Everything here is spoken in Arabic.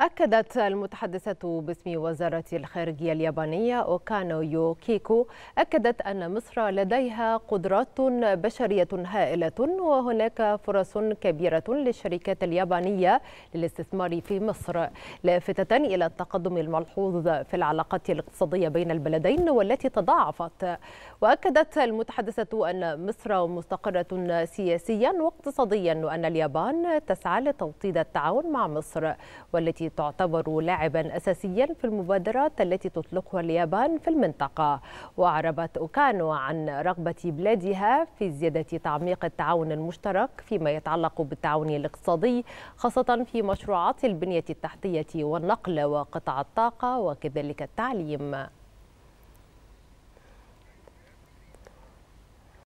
أكدت المتحدثة باسم وزارة الخارجية اليابانية أوكانو يوكيكو أكدت أن مصر لديها قدرات بشرية هائلة وهناك فرص كبيرة للشركات اليابانية للاستثمار في مصر لافتة إلى التقدم الملحوظ في العلاقات الاقتصادية بين البلدين والتي تضاعفت وأكدت المتحدثة أن مصر مستقرة سياسيا واقتصاديا وأن اليابان تسعى لتوطيد التعاون مع مصر والتي تعتبر لاعبا أساسيا في المبادرات التي تطلقها اليابان في المنطقة وأعربت أوكانو عن رغبة بلادها في زيادة تعميق التعاون المشترك فيما يتعلق بالتعاون الاقتصادي خاصة في مشروعات البنية التحتية والنقل وقطاع الطاقة وكذلك التعليم